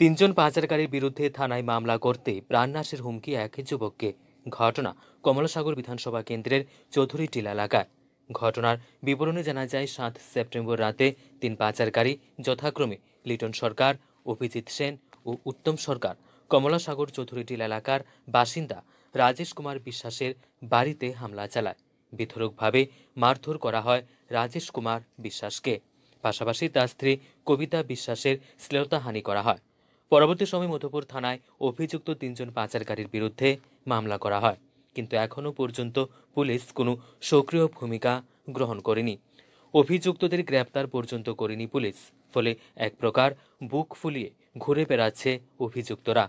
তিনজন পাচারকারীর বিরুদ্ধে থানায় মামলা করতে প্রাণনাশের হুমকি এক যুবককে ঘটনা কমলাসাগর বিধানসভা কেন্দ্রের চৌধুরী টিলা এলাকায় ঘটনার বিবরণে জানা যায় সাত সেপ্টেম্বর রাতে তিন পাচারকারী যথাক্রমে লিটন সরকার অভিজিৎ সেন ও উত্তম সরকার কমলাসাগর চৌধুরী টিলা এলাকার বাসিন্দা রাজেশ কুমার বিশ্বাসের বাড়িতে হামলা চালায় বিধরকভাবে মারধর করা হয় রাজেশ কুমার বিশ্বাসকে পাশাপাশি তার স্ত্রী কবিতা বিশ্বাসের শ্লীলতাহানি করা হয় পরবর্তী সময় মধুপুর থানায় অভিযুক্ত তিনজন পাচারকারীর বিরুদ্ধে মামলা করা হয় কিন্তু এখনও পর্যন্ত পুলিশ কোনো সক্রিয় ভূমিকা গ্রহণ করেনি অভিযুক্তদের গ্রেপ্তার পর্যন্ত করেনি পুলিশ ফলে এক প্রকার বুক ফুলিয়ে ঘুরে বেড়াচ্ছে অভিযুক্তরা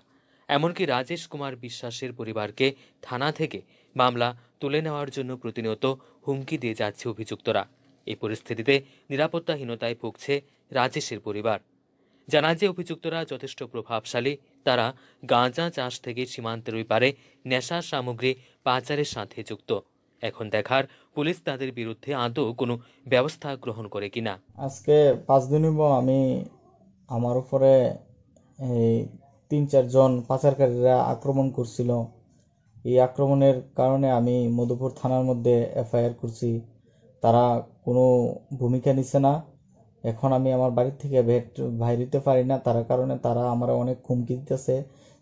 এমনকি রাজেশ কুমার বিশ্বাসের পরিবারকে থানা থেকে মামলা তুলে নেওয়ার জন্য প্রতিনিয়ত হুমকি দিয়ে যাচ্ছে অভিযুক্তরা এই পরিস্থিতিতে নিরাপত্তাহীনতায় ভুগছে রাজেশের পরিবার জানা যে অভিযুক্তরা যথেষ্ট প্রভাবশালী তারা গাঁজা চাষ থেকে সীমান্তের ওই পারে নেশার সামগ্রী পাচারের সাথে যুক্ত এখন দেখার পুলিশ তাদের বিরুদ্ধে আদৌ কোনো ব্যবস্থা গ্রহণ করে কিনা আজকে পাঁচ দিন আমি আমার উপরে এই তিন চারজন পাচারকারীরা আক্রমণ করছিল এই আক্রমণের কারণে আমি মধুপুর থানার মধ্যে এফআইআর করছি তারা কোনো ভূমিকা নিচ্ছে না এখন আমি আমার বাড়ি থেকে ভেট ভাই দিতে পারি না তার কারণে তারা আমার অনেক হুমকি দিতেছে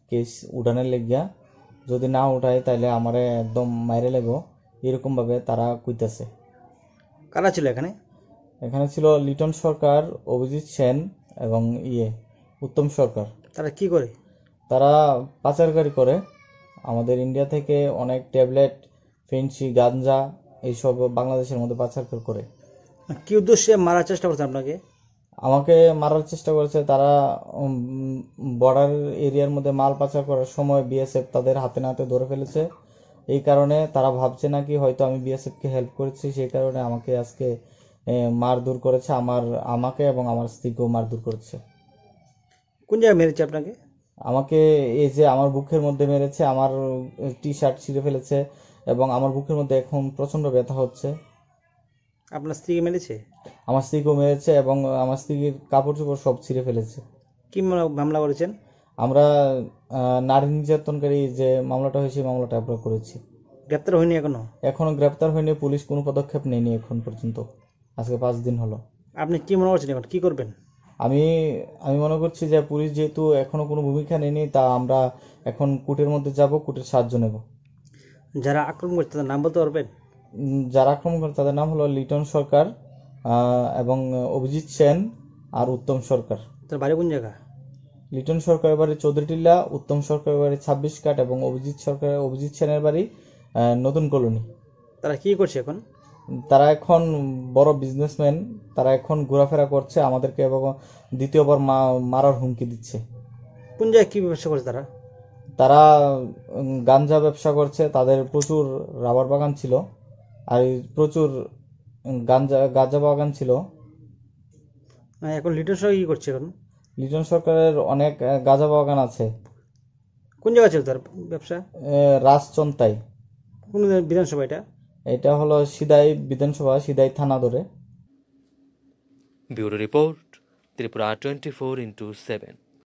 কেস উঠানে লেগিয়া যদি না উঠায় তাহলে আমার একদম মাইরে লেগো এরকমভাবে তারা কইতেছে কারা ছিল এখানে এখানে ছিল লিটন সরকার অভিজিৎ সেন এবং ইয়ে উত্তম সরকার তারা কি করে তারা পাচারকারী করে আমাদের ইন্ডিয়া থেকে অনেক ট্যাবলেট ফেন্সি গাঞ্জা এইসব বাংলাদেশের মধ্যে পাচার করে কি উদ্দেশ্যে মারার চেষ্টা করছে আপনাকে আমাকে মারার চেষ্টা করেছে তারা বর্ডার এরিয়ার মধ্যে মাল পাচার করার সময় বিএসএফ তাদের হাতে নাতে ধরে ফেলেছে এই কারণে তারা ভাবছে নাকি হয়তো আমি বিএসএফকে হেল্প করেছি সেই কারণে আমাকে আজকে মার দূর করেছে আমার আমাকে এবং আমার স্ত্রীকেও দূর করেছে কোন জায়গায় মেরেছে আপনাকে আমাকে এই যে আমার বুকের মধ্যে মেরেছে আমার টি শার্ট ছিঁড়ে ফেলেছে এবং আমার বুকের মধ্যে এখন প্রচণ্ড ব্যথা হচ্ছে আপনার স্ত্রীকে মেরেছে আমার স্ত্রীকেও মেরেছে এবং আমার স্ত্রীর কাপড় চোপড় সব ছিঁড়ে ফেলেছে কি মামলা- করেছেন আমরা নারী নির্যাতনকারী যে মামলাটা হয়েছে মামলাটা আমরা করেছি গ্রেপ্তার হয়নি এখনো এখনো গ্রেপ্তার হয়নি পুলিশ কোনো পদক্ষেপ নেয়নি এখন পর্যন্ত আজকে পাঁচ দিন হলো আপনি কি মনে করছেন এখন কি করবেন আমি আমি মনে করছি যে পুলিশ যেহেতু এখনো কোনো ভূমিকা নেয়নি তা আমরা এখন কোর্টের মধ্যে যাব কোর্টের সাহায্য নেব যারা আক্রমণ করছে তাদের নাম বলতে পারবেন যারা আক্রমণ করে তাদের নাম হলো লিটন সরকার এবং অভিজিৎ সেন আর উত্তম সরকার তার বাড়ি কোন জায়গা লিটন সরকারের বাড়ি চৌধুরীটিল্লা উত্তম সরকারের বাড়ি ছাব্বিশ কাট এবং অভিজিৎ সরকার অভিজিৎ সেনের বাড়ি নতুন কলোনি তারা কি করছে এখন তারা এখন বড় বিজনেসম্যান তারা এখন ঘোরাফেরা করছে আমাদেরকে এবং দ্বিতীয়বার মারার হুমকি দিচ্ছে কোন জায়গায় কি ব্যবসা করছে তারা তারা গাঞ্জা ব্যবসা করছে তাদের প্রচুর রাবার বাগান ছিল আর প্রচুর গাঞ্জা গাঁজা বাগান ছিল হ্যাঁ, এখন লিটন সরকার কি করছে এখন লিটন সরকারের অনেক গাঁজা বাগান আছে কোন জায়গা ছিল তার ব্যবসা রাজচন্তাই কোন বিধানসভা এটা এটা হলো সিদাই বিধানসভা সিদাই থানা ধরে bureau report Tripura twenty four into seven